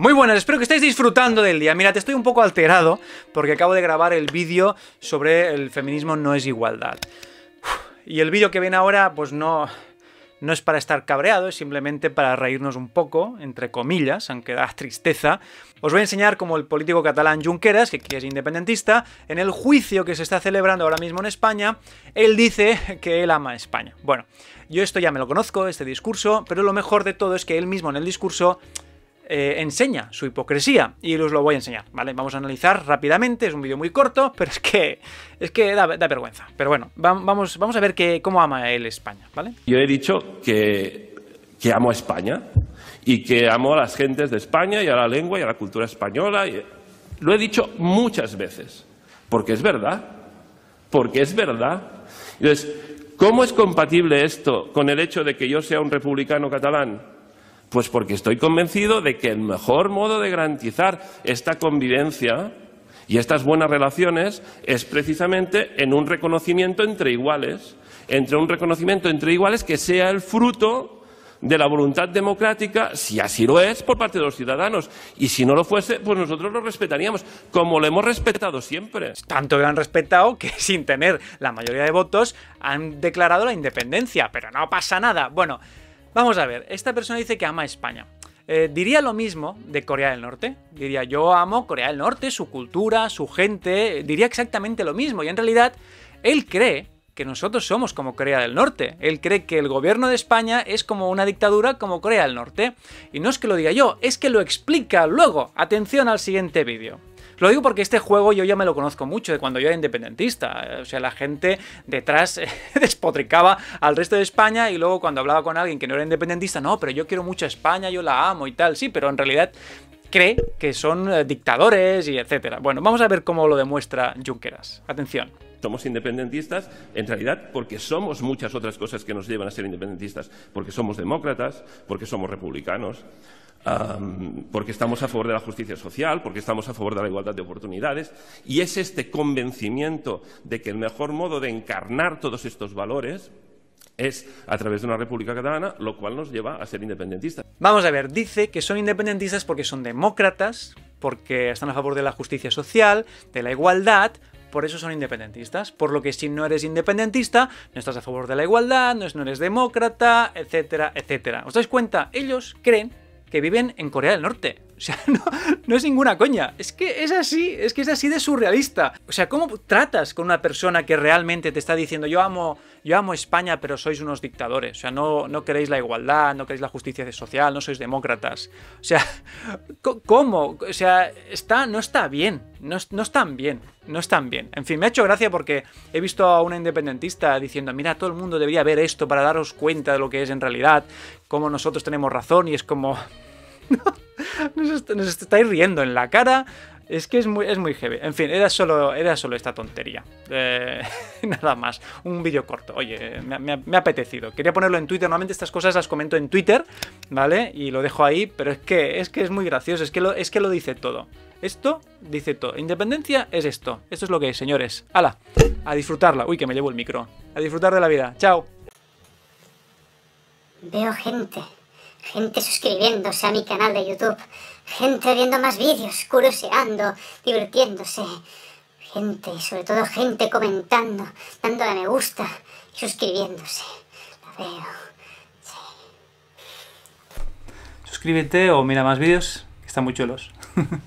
Muy buenas, espero que estéis disfrutando del día. Mira, te estoy un poco alterado porque acabo de grabar el vídeo sobre el feminismo no es igualdad. y el vídeo que viene ahora, pues no, no es para estar cabreado, es simplemente para reírnos un poco, entre comillas, aunque da tristeza. Os voy a enseñar cómo el político catalán Junqueras, que es independentista, en el juicio que se está celebrando ahora mismo en España, él dice que él ama a España. Bueno, yo esto ya me lo conozco, este discurso, pero lo mejor de todo es que él mismo en el discurso eh, enseña su hipocresía y os lo voy a enseñar, ¿vale? Vamos a analizar rápidamente, es un vídeo muy corto, pero es que es que da, vergüenza. Pero bueno, vamos, vamos a ver que, cómo ama él España, ¿vale? Yo he dicho que, amo a España y que amo a las gentes de España y a la lengua y a la cultura española. Y... Lo he dicho muchas veces, porque es verdad, porque es verdad. Entonces, ¿cómo es compatible esto con el hecho de que yo sea un republicano catalán? Pues porque estoy convencido de que el mejor modo de garantizar esta convivencia y estas buenas relaciones es precisamente en un reconocimiento entre iguales, entre un reconocimiento entre iguales que sea el fruto de la voluntad democrática, si así lo es, por parte de los ciudadanos. Y si no lo fuese, pues nosotros lo respetaríamos, como lo hemos respetado siempre. Tanto lo han respetado que, sin tener la mayoría de votos, han declarado la independencia. Pero no pasa nada. Bueno. Vamos a ver, esta persona dice que ama España. Eh, diría lo mismo de Corea del Norte. Diría, yo amo Corea del Norte, su cultura, su gente. Diría exactamente lo mismo. Y en realidad, él cree que nosotros somos como Corea del Norte. Él cree que el gobierno de España es como una dictadura como Corea del Norte. Y no es que lo diga yo, es que lo explica luego. Atención al siguiente vídeo. Lo digo porque este juego yo ya me lo conozco mucho de cuando yo era independentista. O sea, la gente detrás eh, despotricaba al resto de España y luego cuando hablaba con alguien que no era independentista, no, pero yo quiero mucho a España, yo la amo y tal. Sí, pero en realidad cree que son eh, dictadores y etcétera. Bueno, vamos a ver cómo lo demuestra Junqueras. Atención. Somos independentistas, en realidad, porque somos muchas otras cosas que nos llevan a ser independentistas. Porque somos demócratas, porque somos republicanos, porque estamos a favor de la justicia social, porque estamos a favor de la igualdad de oportunidades. Y es este convencimiento de que el mejor modo de encarnar todos estos valores es a través de una república catalana, lo cual nos lleva a ser independentistas. Vamos a ver, dice que son independentistas porque son demócratas, porque están a favor de la justicia social, de la igualdad, por eso son independentistas. Por lo que si no eres independentista, no estás a favor de la igualdad, no eres demócrata, etcétera, etcétera. ¿Os dais cuenta? Ellos creen que viven en Corea del Norte. O sea, no, es ninguna coña. Es que es así, es que es así de surrealista. O sea, ¿cómo tratas con una persona que realmente te está diciendo yo amo yo amo España, pero sois unos dictadores. O sea, no, no queréis la igualdad, no queréis la justicia social, no sois demócratas. O sea, ¿cómo? O sea, está, no está bien. No, no están bien. No están bien. En fin, me ha hecho gracia porque he visto a una independentista diciendo, mira, todo el mundo debería ver esto para daros cuenta de lo que es en realidad, cómo nosotros tenemos razón y es como... nos, nos estáis riendo en la cara, es que es muy, es muy heavy. En fin, era solo, era solo esta tontería. Eh, nada más. Un vídeo corto. Oye, me, ha apetecido. Quería ponerlo en Twitter. Normalmente estas cosas las comento en Twitter, ¿vale? Y lo dejo ahí, pero es que es, que es muy gracioso. Es que, lo, es que lo dice todo. Esto dice todo. Independencia es esto. Esto es lo que es, señores. ¡Hala! A disfrutarla. Uy, que me llevo el micro. A disfrutar de la vida. ¡Chao! Veo gente. Gente suscribiéndose a mi canal de YouTube gente viendo más vídeos, curioseando, divirtiéndose. Gente, sobre todo gente comentando, dando a me gusta y suscribiéndose. La veo. Sí. Suscríbete o mira más vídeos, que están muy chulos.